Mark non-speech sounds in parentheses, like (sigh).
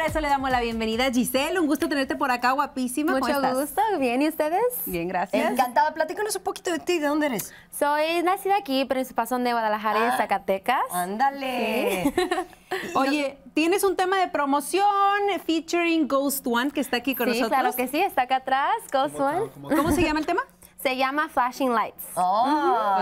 para eso le damos la bienvenida a Giselle. Un gusto tenerte por acá, guapísima. Mucho gusto. Bien, ¿y ustedes? Bien, gracias. Encantada. Platícanos un poquito de ti. ¿De dónde eres? Soy nacida aquí, pero en de Guadalajara y ah, Zacatecas. Ándale. (laughs) Oye, tienes un tema de promoción featuring Ghost One que está aquí con sí, nosotros. Claro que sí, está acá atrás, Ghost ¿Cómo, One. ¿Cómo, one cómo se llama el tema? Se llama Flashing Lights. Oh.